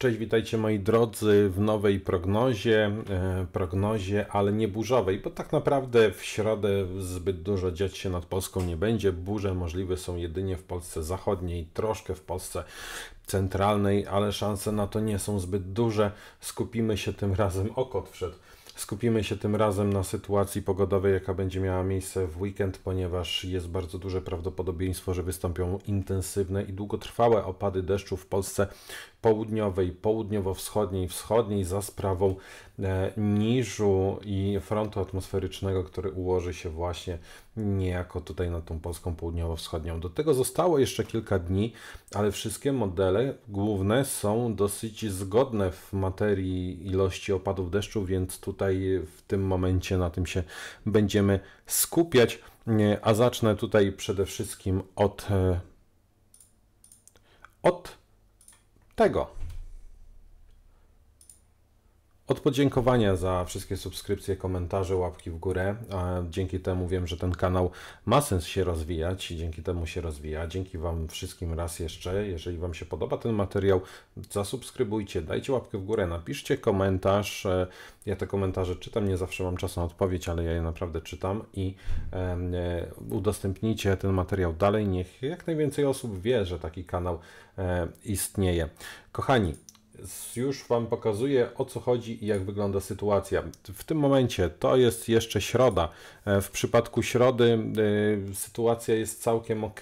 Cześć, witajcie moi drodzy w nowej prognozie, e, prognozie, ale nie burzowej, bo tak naprawdę w środę zbyt dużo dziać się nad Polską nie będzie. Burze możliwe są jedynie w Polsce zachodniej, troszkę w Polsce centralnej, ale szanse na to nie są zbyt duże. Skupimy się tym razem, o kot wszedł Skupimy się tym razem na sytuacji pogodowej, jaka będzie miała miejsce w weekend, ponieważ jest bardzo duże prawdopodobieństwo, że wystąpią intensywne i długotrwałe opady deszczu w Polsce południowej, południowo-wschodniej, wschodniej za sprawą e, niżu i frontu atmosferycznego, który ułoży się właśnie niejako tutaj na tą Polską południowo-wschodnią. Do tego zostało jeszcze kilka dni, ale wszystkie modele główne są dosyć zgodne w materii ilości opadów deszczu, więc tutaj w tym momencie na tym się będziemy skupiać. E, a zacznę tutaj przede wszystkim od, e, od tego. Od podziękowania za wszystkie subskrypcje, komentarze, łapki w górę. Dzięki temu wiem, że ten kanał ma sens się rozwijać i dzięki temu się rozwija. Dzięki Wam wszystkim raz jeszcze. Jeżeli Wam się podoba ten materiał, zasubskrybujcie, dajcie łapkę w górę, napiszcie komentarz. E, ja te komentarze czytam, nie zawsze mam czas na odpowiedź, ale ja je naprawdę czytam i e, udostępnijcie ten materiał dalej. Niech jak najwięcej osób wie, że taki kanał e, istnieje. Kochani, już Wam pokazuję o co chodzi i jak wygląda sytuacja. W tym momencie to jest jeszcze środa. E, w przypadku środy e, sytuacja jest całkiem ok.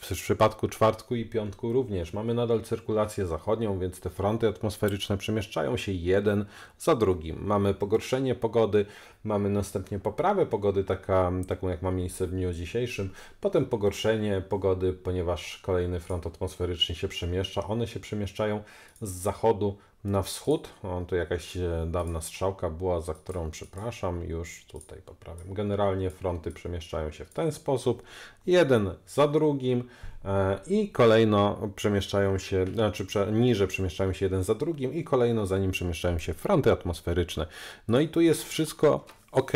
W przypadku czwartku i piątku również. Mamy nadal cyrkulację zachodnią, więc te fronty atmosferyczne przemieszczają się jeden za drugim. Mamy pogorszenie pogody, Mamy następnie poprawę pogody, taka, taką jak ma miejsce w dniu dzisiejszym. Potem pogorszenie pogody, ponieważ kolejny front atmosferyczny się przemieszcza. One się przemieszczają z zachodu na wschód. On tu jakaś e, dawna strzałka była, za którą przepraszam, już tutaj poprawiam. Generalnie fronty przemieszczają się w ten sposób, jeden za drugim e, i kolejno przemieszczają się, znaczy niżej przemieszczają się jeden za drugim i kolejno za nim przemieszczają się fronty atmosferyczne. No i tu jest wszystko OK,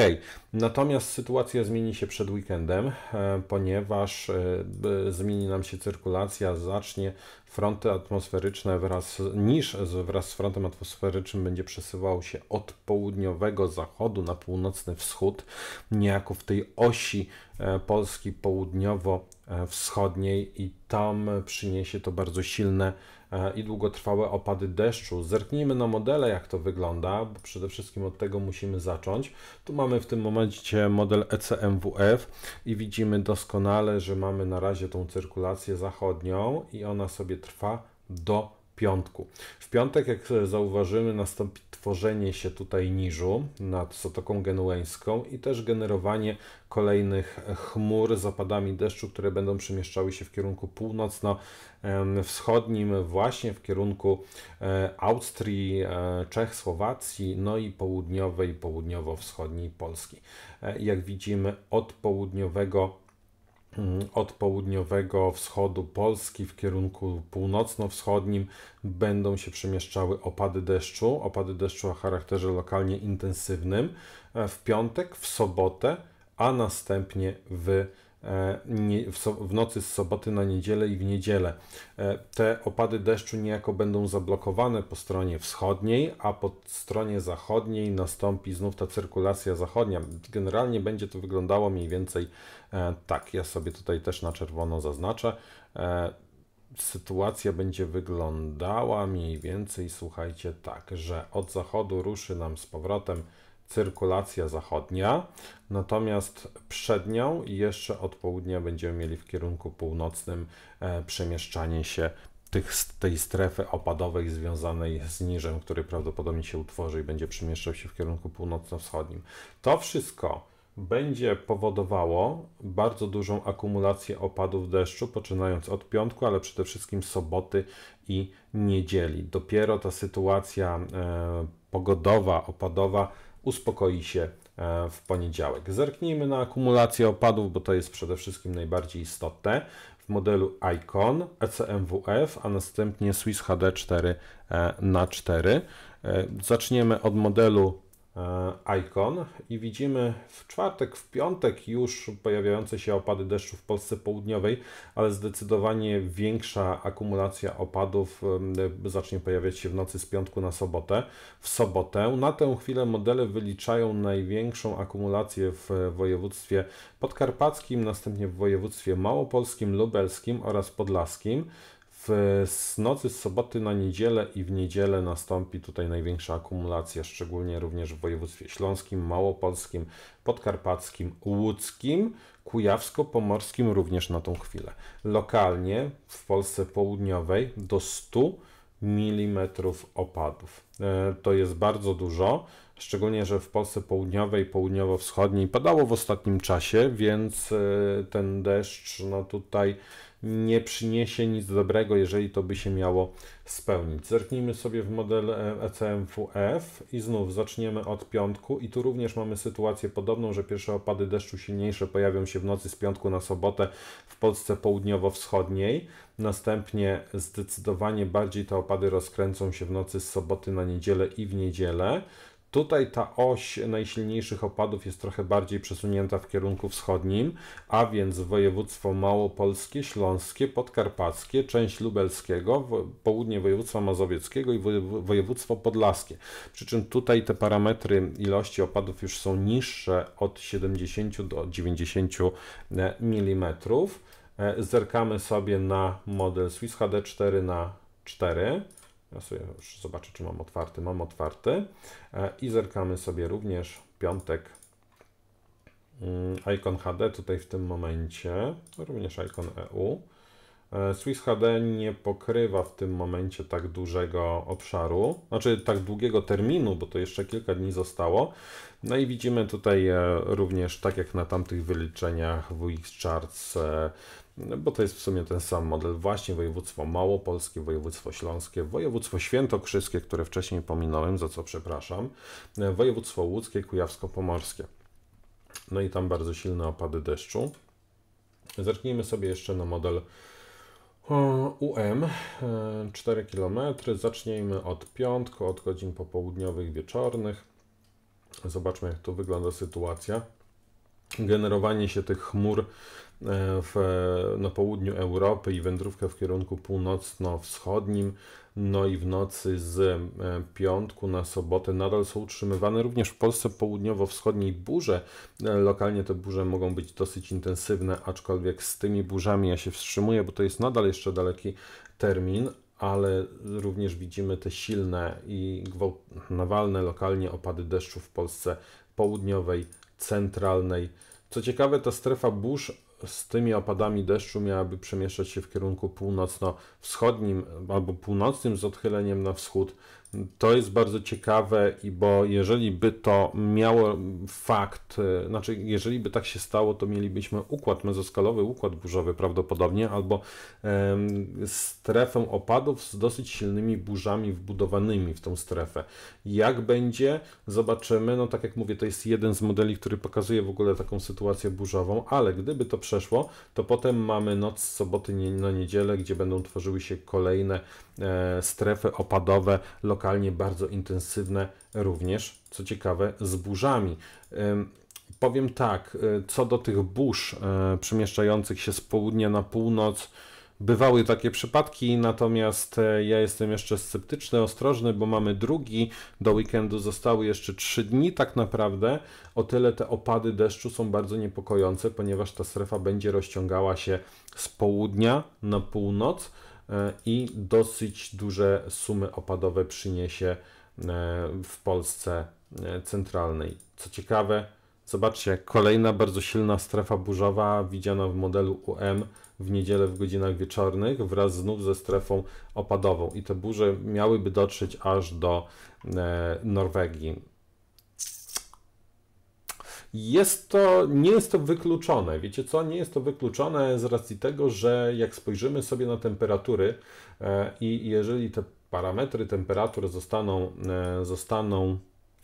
natomiast sytuacja zmieni się przed weekendem, e, ponieważ e, zmieni nam się cyrkulacja, zacznie fronty atmosferyczne wraz, niż wraz z frontem atmosferycznym będzie przesyłał się od południowego zachodu na północny wschód, niejako w tej osi e, Polski południowo-wschodniej i tam przyniesie to bardzo silne E, i długotrwałe opady deszczu. Zerknijmy na modele, jak to wygląda, bo przede wszystkim od tego musimy zacząć. Tu mamy w tym momencie model ECMWF i widzimy doskonale, że mamy na razie tą cyrkulację zachodnią i ona sobie trwa do piątku. W piątek, jak zauważymy, nastąpi tworzenie się tutaj niżu nad Sotoką Genueńską i też generowanie kolejnych chmur z opadami deszczu, które będą przemieszczały się w kierunku północno-wschodnim, właśnie w kierunku e, Austrii, e, Czech, Słowacji, no i południowej, południowo-wschodniej Polski. E, jak widzimy, od południowego Mm, od południowego wschodu Polski w kierunku północno-wschodnim będą się przemieszczały opady deszczu, opady deszczu o charakterze lokalnie intensywnym e, w piątek, w sobotę, a następnie w E, w nocy z soboty na niedzielę i w niedzielę. E, te opady deszczu niejako będą zablokowane po stronie wschodniej, a po stronie zachodniej nastąpi znów ta cyrkulacja zachodnia. Generalnie będzie to wyglądało mniej więcej e, tak. Ja sobie tutaj też na czerwono zaznaczę. Sytuacja będzie wyglądała mniej więcej, słuchajcie, tak, że od zachodu ruszy nam z powrotem cyrkulacja zachodnia, natomiast przed nią jeszcze od południa będziemy mieli w kierunku północnym e, przemieszczanie się tych, tej strefy opadowej związanej z niżem, który prawdopodobnie się utworzy i będzie przemieszczał się w kierunku północno-wschodnim. To wszystko będzie powodowało bardzo dużą akumulację opadów deszczu, poczynając od piątku, ale przede wszystkim soboty i niedzieli. Dopiero ta sytuacja e, pogodowa, opadowa uspokoi się e, w poniedziałek. Zerknijmy na akumulację opadów, bo to jest przede wszystkim najbardziej istotne. W modelu ICON, ECMWF, a następnie Swiss HD 4 e, na 4. E, zaczniemy od modelu E, Icon i widzimy w czwartek, w piątek już pojawiające się opady deszczu w Polsce południowej, ale zdecydowanie większa akumulacja opadów zacznie pojawiać się w nocy z piątku na sobotę. W sobotę na tę chwilę modele wyliczają największą akumulację w województwie podkarpackim, następnie w województwie małopolskim, lubelskim oraz podlaskim w nocy z soboty na niedzielę i w niedzielę nastąpi tutaj największa akumulacja, szczególnie również w województwie śląskim, małopolskim, podkarpackim, łódzkim, kujawsko-pomorskim również na tą chwilę. Lokalnie w Polsce południowej do 100 mm opadów. E, to jest bardzo dużo, szczególnie, że w Polsce południowej, południowo-wschodniej padało w ostatnim czasie, więc e, ten deszcz no tutaj nie przyniesie nic dobrego, jeżeli to by się miało spełnić. Zerknijmy sobie w model ECMWF e i znów zaczniemy od piątku i tu również mamy sytuację podobną, że pierwsze opady deszczu silniejsze pojawią się w nocy z piątku na sobotę w Polsce południowo-wschodniej. Następnie zdecydowanie bardziej te opady rozkręcą się w nocy z soboty na niedzielę i w niedzielę. Tutaj ta oś najsilniejszych opadów jest trochę bardziej przesunięta w kierunku wschodnim, a więc województwo małopolskie, śląskie, podkarpackie, część lubelskiego, południe województwa mazowieckiego i województwo podlaskie. Przy czym tutaj te parametry ilości opadów już są niższe od 70 do 90 e, mm. E, zerkamy sobie na model Swiss HD 4 na 4 ja sobie już zobaczę, czy mam otwarty. Mam otwarty e, i zerkamy sobie również piątek mm, icon HD tutaj w tym momencie, również icon EU. E, Swiss HD nie pokrywa w tym momencie tak dużego obszaru, znaczy tak długiego terminu, bo to jeszcze kilka dni zostało. No i widzimy tutaj e, również, tak jak na tamtych wyliczeniach WX Charts, e, no bo to jest w sumie ten sam model, właśnie województwo małopolskie, województwo śląskie, województwo świętokrzyskie, które wcześniej pominąłem, za co przepraszam, województwo łódzkie, kujawsko-pomorskie. No i tam bardzo silne opady deszczu. Zerknijmy sobie jeszcze na model UM 4 km. Zacznijmy od piątku, od godzin popołudniowych, wieczornych. Zobaczmy, jak tu wygląda sytuacja. Generowanie się tych chmur e, w, na południu Europy i wędrówkę w kierunku północno-wschodnim no i w nocy z e, piątku na sobotę nadal są utrzymywane również w Polsce południowo-wschodniej burze. E, lokalnie te burze mogą być dosyć intensywne, aczkolwiek z tymi burzami ja się wstrzymuję, bo to jest nadal jeszcze daleki termin, ale również widzimy te silne i nawalne lokalnie opady deszczu w Polsce południowej, centralnej. Co ciekawe, ta strefa burz z tymi opadami deszczu miałaby przemieszczać się w kierunku północno-wschodnim albo północnym z odchyleniem na wschód. To jest bardzo ciekawe, bo jeżeli by to miało fakt, e, znaczy jeżeli by tak się stało, to mielibyśmy układ mezoskalowy, układ burzowy prawdopodobnie, albo em, strefę opadów z dosyć silnymi burzami wbudowanymi w tą strefę. Jak będzie, zobaczymy. No tak jak mówię, to jest jeden z modeli, który pokazuje w ogóle taką sytuację burzową, ale gdyby to przeszło, to potem mamy noc soboty na niedzielę, gdzie będą tworzyły się kolejne e, strefy opadowe, lokalnie bardzo intensywne, również, co ciekawe, z burzami. Powiem tak, e, co do tych burz e, przemieszczających się z południa na północ, Bywały takie przypadki, natomiast e, ja jestem jeszcze sceptyczny, ostrożny, bo mamy drugi, do weekendu zostały jeszcze trzy dni tak naprawdę. O tyle te opady deszczu są bardzo niepokojące, ponieważ ta strefa będzie rozciągała się z południa na północ e, i dosyć duże sumy opadowe przyniesie e, w Polsce centralnej. Co ciekawe, Zobaczcie, kolejna bardzo silna strefa burzowa widziana w modelu UM w niedzielę w godzinach wieczornych wraz znów ze strefą opadową i te burze miałyby dotrzeć aż do e, Norwegii. Jest to, nie jest to wykluczone. Wiecie co? Nie jest to wykluczone z racji tego, że jak spojrzymy sobie na temperatury e, i jeżeli te parametry temperatur zostaną, e, zostaną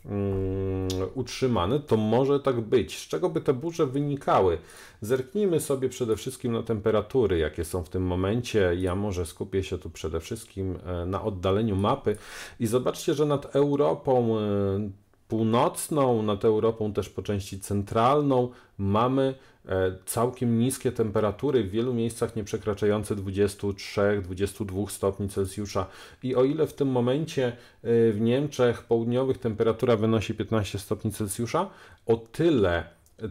Mm, utrzymane, to może tak być. Z czego by te burze wynikały? Zerknijmy sobie przede wszystkim na temperatury, jakie są w tym momencie. Ja może skupię się tu przede wszystkim e, na oddaleniu mapy i zobaczcie, że nad Europą e, północną, nad Europą też po części centralną mamy E, całkiem niskie temperatury, w wielu miejscach nie przekraczające 23-22 stopni Celsjusza. I o ile w tym momencie e, w Niemczech południowych temperatura wynosi 15 stopni Celsjusza, o tyle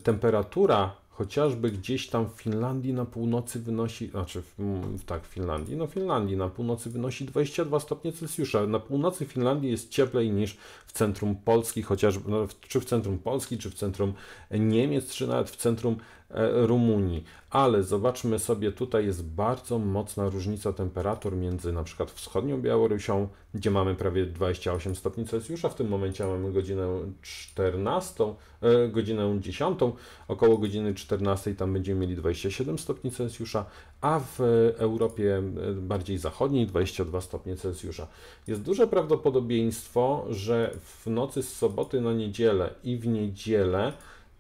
temperatura chociażby gdzieś tam w Finlandii na północy wynosi, znaczy w, tak, w Finlandii, no Finlandii na północy wynosi 22 stopnie Celsjusza. Na północy Finlandii jest cieplej niż w centrum Polski, chociażby, no, czy w centrum Polski, czy w centrum Niemiec, czy nawet w centrum E, Rumunii. Ale zobaczmy sobie, tutaj jest bardzo mocna różnica temperatur między na przykład wschodnią Białorusią, gdzie mamy prawie 28 stopni Celsjusza, w tym momencie mamy godzinę 14, e, godzinę 10, około godziny 14 tam będziemy mieli 27 stopni Celsjusza, a w Europie e, bardziej zachodniej 22 stopnie Celsjusza. Jest duże prawdopodobieństwo, że w nocy z soboty na niedzielę i w niedzielę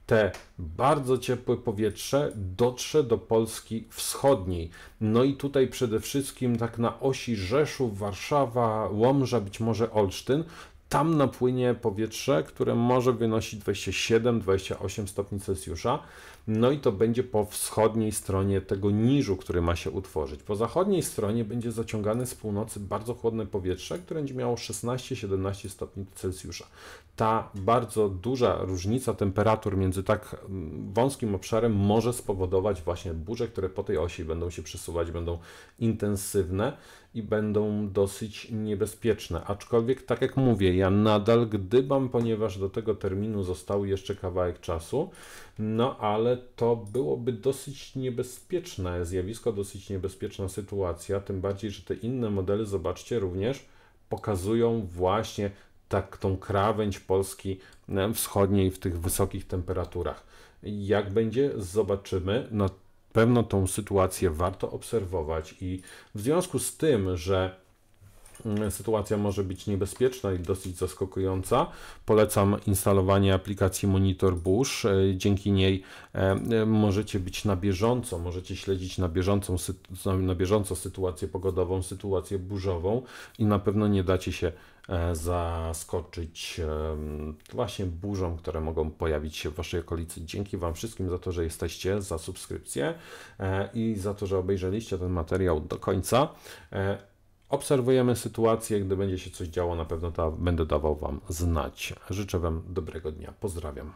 te bardzo ciepłe powietrze dotrze do Polski wschodniej. No i tutaj przede wszystkim tak na osi Rzeszów, Warszawa, Łomża, być może Olsztyn, tam napłynie powietrze, które może wynosić 27-28 stopni Celsjusza. No i to będzie po wschodniej stronie tego niżu, który ma się utworzyć. Po zachodniej stronie będzie zaciągane z północy bardzo chłodne powietrze, które będzie miało 16-17 stopni Celsjusza. Ta bardzo duża różnica temperatur między tak mm, wąskim obszarem może spowodować właśnie burze, które po tej osi będą się przesuwać, będą intensywne i będą dosyć niebezpieczne. Aczkolwiek, tak jak mówię, ja nadal gdybam, ponieważ do tego terminu został jeszcze kawałek czasu, no ale to byłoby dosyć niebezpieczne zjawisko, dosyć niebezpieczna sytuacja, tym bardziej, że te inne modele, zobaczcie, również pokazują właśnie tak tą krawędź Polski wschodniej w tych wysokich temperaturach. Jak będzie, zobaczymy. No, pewno tą sytuację warto obserwować i w związku z tym, że Mm, sytuacja może być niebezpieczna i dosyć zaskakująca. Polecam instalowanie aplikacji Monitor Bush. E, dzięki niej e, e, możecie być na bieżąco, możecie śledzić na bieżąco, no, na bieżąco sytuację pogodową, sytuację burzową i na pewno nie dacie się zaskoczyć właśnie burzom, które mogą pojawić się w Waszej okolicy. Dzięki Wam wszystkim za to, że jesteście, za subskrypcję i za to, że obejrzeliście ten materiał do końca. Obserwujemy sytuację, gdy będzie się coś działo, na pewno to będę dawał Wam znać. Życzę Wam dobrego dnia. Pozdrawiam.